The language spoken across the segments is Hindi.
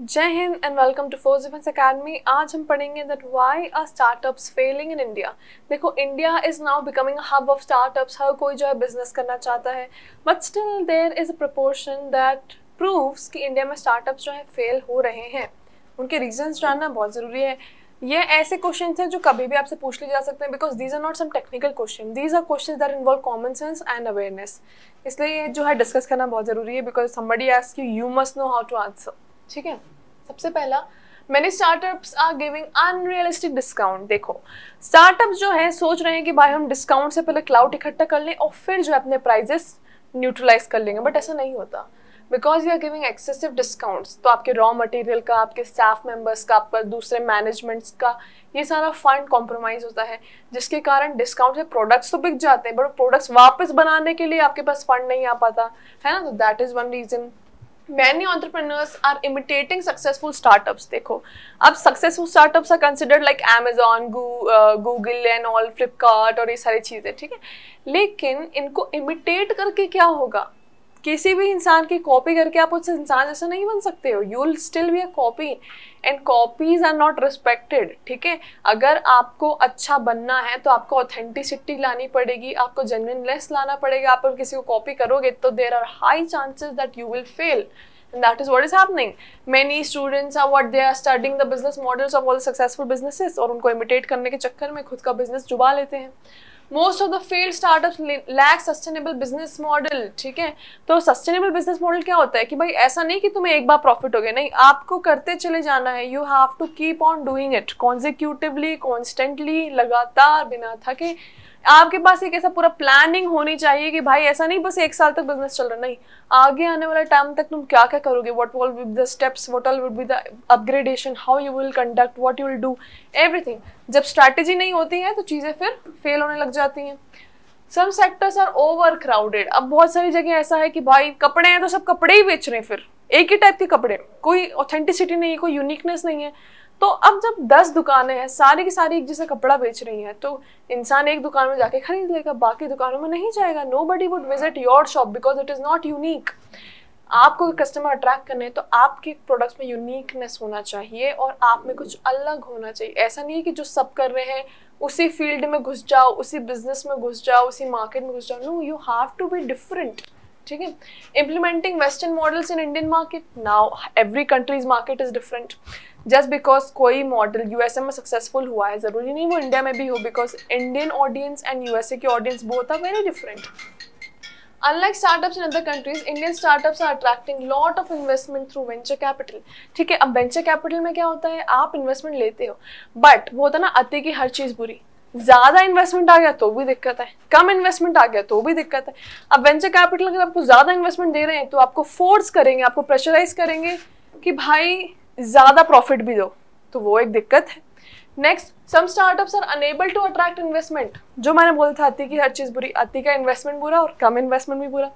जय Hind and welcome to force defence academy आज हम पढ़ेंगे that why are startups failing in India देखो India is now becoming hub of startups हर कोई जो है बिजनेस करना चाहता है but still there is a proportion that proves कि इंडिया में स्टार्टअप्स जो है फेल हो रहे हैं उनके रीजन जानना बहुत ज़रूरी है ये ऐसे क्वेश्चन हैं जो कभी भी आपसे पूछ लिए जा सकते हैं because these are not some technical question these are question that involve common sense and awareness इसलिए जो है डिस्कस करना बहुत ज़रूरी है because somebody ask you you must know how to answer ठीक है सबसे पहला मैंने startups are giving unrealistic discount देखो स्टार्टअप्स जो है सोच रहे हैं कि भाई हम डिस्काउंट से पहले क्लाउड इकट्ठा कर लें और फिर जो है अपने प्राइजेस न्यूट्रलाइज कर लेंगे बट ऐसा नहीं होता because you are giving excessive discounts तो आपके रॉ मटेरियल का आपके स्टाफ मेंबर्स का आपका दूसरे मैनेजमेंट्स का ये सारा फंड कॉम्प्रोमाइज होता है जिसके कारण डिस्काउंट से प्रोडक्ट्स तो बिक जाते हैं बट प्रोडक्ट्स वापस बनाने के लिए आपके पास फंड नहीं आ पाता है ना तो that is one reason many entrepreneurs are imitating successful startup देखो अब successful startup are considered like Amazon Google and all Flipkart और ये सारी चीज़ें ठीक है लेकिन इनको इमिटेट करके क्या होगा किसी भी इंसान की कॉपी करके आप उस इंसान जैसे नहीं बन सकते हो you will still be a copy and copies are not respected ठीक है अगर आपको अच्छा बनना है तो आपको ऑथेंटिसिटी लानी पड़ेगी आपको जेनविननेस लाना पड़ेगा आप अगर किसी को कॉपी करोगे तो there are high chances that you will fail and that is what is happening many students are what they are studying the business models of all the successful businesses और उनको imitate करने के चक्कर में खुद का business डुबा लेते हैं most of the field startup lack sustainable business model ठीक है तो सस्टेनेबल बिजनेस मॉडल क्या होता है कि भाई ऐसा नहीं कि तुम्हें एक बार प्रॉफिट हो गया नहीं आपको करते चले जाना है you have to keep on doing it consecutively constantly लगातार बिना था कि आपके पास एक ऐसा पूरा प्लानिंग होनी चाहिए कि भाई ऐसा नहीं बस एक साल तक बिजनेस चल रहा नहीं आगे आने वाला टाइम तक तुम क्या क्या करोगे what wall with the steps what all would be the upgradation how you will conduct what you will do everything जब स्ट्रैटेजी नहीं होती है तो चीज़ें फिर फेल होने लग जाती हैं some sectors are overcrowded अब बहुत सारी जगह ऐसा है कि भाई कपड़े हैं तो सब कपड़े ही बेच रहे हैं फिर एक ही टाइप के कपड़े कोई ऑथेंटिसिटी नहीं है कोई यूनिकनेस नहीं है तो अब जब दस दुकानें हैं सारी की सारी एक जैसे कपड़ा बेच रही हैं तो इंसान एक दुकान में जाके खरीद लेगा बाकी दुकानों में नहीं जाएगा nobody would visit your shop because it is not unique आपको कस्टमर अट्रैक्ट करने तो आपके प्रोडक्ट्स में यूनिकनेस होना चाहिए और आप में कुछ अलग होना चाहिए ऐसा नहीं है कि जो सब कर रहे हैं उसी फील्ड में घुस जाओ उसी बिजनेस में घुस जाओ उसी मार्केट में घुस जाओ no you have to be different ठीक है implementing western models in Indian market now every country's market is different just because कोई मॉडल यूएसए में सक्सेसफुल हुआ है ज़रूरी नहीं वो इंडिया में भी हो because Indian audience and USA की ऑडियंस बहुत are very different unlike startups in other countries Indian startups are attracting lot of investment through venture capital ठीक है अब वेंचर कैपिटल में क्या होता है आप इन्वेस्टमेंट लेते हो बट वो होता है ना अति की हर चीज़ बुरी ज़्यादा इन्वेस्टमेंट आ गया तो भी दिक्कत है कम इन्वेस्टमेंट आ गया तो भी दिक्कत है अब वेंचर कैपिटल अगर आपको ज़्यादा इन्वेस्टमेंट दे रहे हैं तो आपको फोर्स करेंगे आपको प्रेशराइज करेंगे कि भाई ज़्यादा प्रॉफिट भी दो तो वो एक दिक्कत है next some startups are unable to attract investment जो मैंने बोला था अति की हर चीज़ बुरी अति का इन्वेस्टमेंट बुरा और कम इन्वेस्टमेंट भी बुरा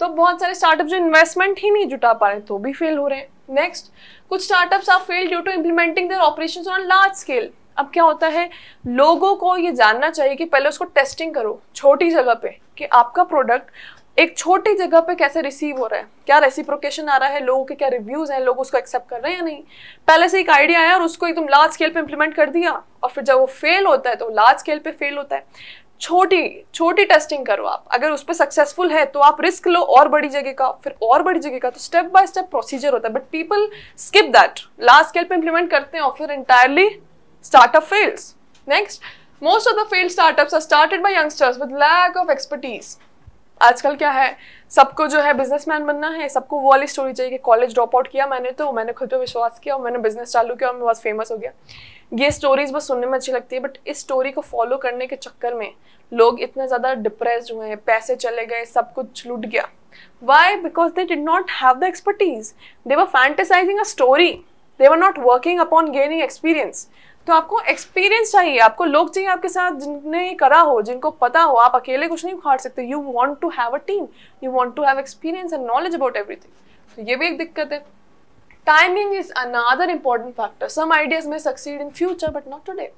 तो बहुत सारे स्टार्टअप जो इन्वेस्टमेंट ही नहीं जुटा पा रहे तो भी फेल हो रहे हैं नेक्स्ट कुछ startups are fail due to implementing their operation on large scale अब क्या होता है लोगों को ये जानना चाहिए कि पहले उसको टेस्टिंग करो छोटी जगह पे कि आपका प्रोडक्ट एक छोटी जगह पे कैसे रिसीव हो रहा है क्या रेसिप्रोकेशन आ रहा है लोगों के क्या रिव्यूज हैं लोग उसको एक्सेप्ट कर रहे हैं या नहीं पहले से एक आइडिया आया और उसको एकदम लार्ज स्केल पे इंप्लीमेंट कर दिया और फिर जब वो फेल होता है तो लार्ज स्केल पे फेल होता है छोटी छोटी टेस्टिंग करो आप अगर उस पर सक्सेसफुल है तो आप रिस्क लो और बड़ी जगह का फिर और बड़ी जगह का तो स्टेप बाय स्टेप प्रोसीजर होता है but people skip that large scale पे इंप्लीमेंट करते हैं और फिर entirely startup fails next most of the failed startups are started by youngsters with lack of expertise आजकल क्या है सबको जो है बिजनेसमैन बनना है सबको वो वाली स्टोरी चाहिए कि कॉलेज ड्रॉप आउट किया मैंने तो मैंने खुद पे विश्वास किया और मैंने बिजनेस चालू किया और मैं बहुत फेमस हो गया ये स्टोरीज बस सुनने में अच्छी लगती है बट इस स्टोरी को फॉलो करने के चक्कर में लोग इतने ज़्यादा डिप्रेस हुए हैं पैसे चले गए सब कुछ लुट गया why because they did not have the expertise they were fantasizing a story they were not working upon gaining experience तो आपको एक्सपीरियंस चाहिए आपको लोग चाहिए आपके साथ जिनने करा हो जिनको पता हो आप अकेले कुछ नहीं उखाड़ सकते you want to have a team you want to have experience and knowledge about everything ये भी एक दिक्कत है Timing is another important factor. Some ideas may succeed in future but not today.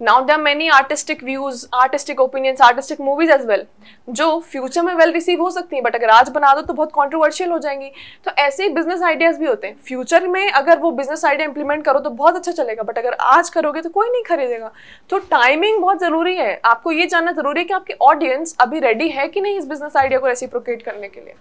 Now there are many artistic views, artistic opinions, artistic movies as well. जो future में well receive हो सकती हैं but अगर आज बना दो तो बहुत controversial हो जाएंगी तो ऐसे ही business ideas भी होते हैं future में अगर वो business idea implement करो तो बहुत अच्छा चलेगा but अगर आज करोगे तो कोई नहीं खरीदेगा तो timing बहुत ज़रूरी है आपको ये जानना ज़रूरी है कि आपकी audience अभी ready है कि नहीं इस business idea को reciprocate करने के लिए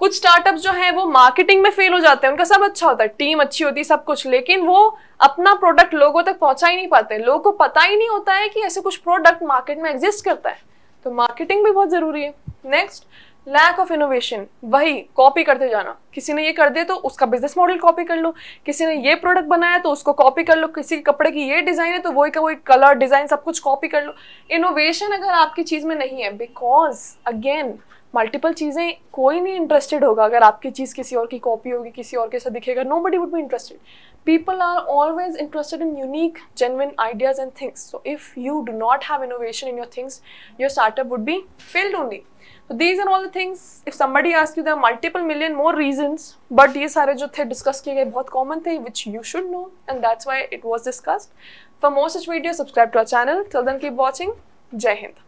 कुछ स्टार्टअप जो हैं वो मार्केटिंग में फेल हो जाते हैं उनका सब अच्छा होता है टीम अच्छी होती है सब कुछ लेकिन वो अपना प्रोडक्ट लोगों तक पहुंचा ही नहीं पाते लोगों को पता ही नहीं होता है कि ऐसे कुछ प्रोडक्ट मार्केट में एग्जिस्ट करता है तो मार्केटिंग भी बहुत ज़रूरी है नेक्स्ट लैक ऑफ इनोवेशन वही कॉपी करते जाना किसी ने ये कर दिया तो उसका बिजनेस मॉडल कॉपी कर लो किसी ने ये प्रोडक्ट बनाया तो उसको कॉपी कर लो किसी के कपड़े की ये डिज़ाइन है तो वही का वही कलर डिज़ाइन सब कुछ कॉपी कर लो इनोवेशन अगर आपकी चीज़ में नहीं है बिकॉज अगेन मल्टीपल चीज़ें कोई नहीं इंटरेस्टेड होगा अगर आपकी चीज़ किसी और की कॉपी होगी किसी और के साथ दिखेगा नो बडी वुड भी interested people are always interested in unique genuine ideas and things so if you do not have innovation in your things your startup would be failed only तो these are all the things if somebody आज you there multiple million more reasons but ये सारे जो थे डिस्कस किए गए बहुत कॉमन थे which you should know and that's why it was discussed for more such video subscribe to our channel चल दन कीप वॉचिंग जय हिंद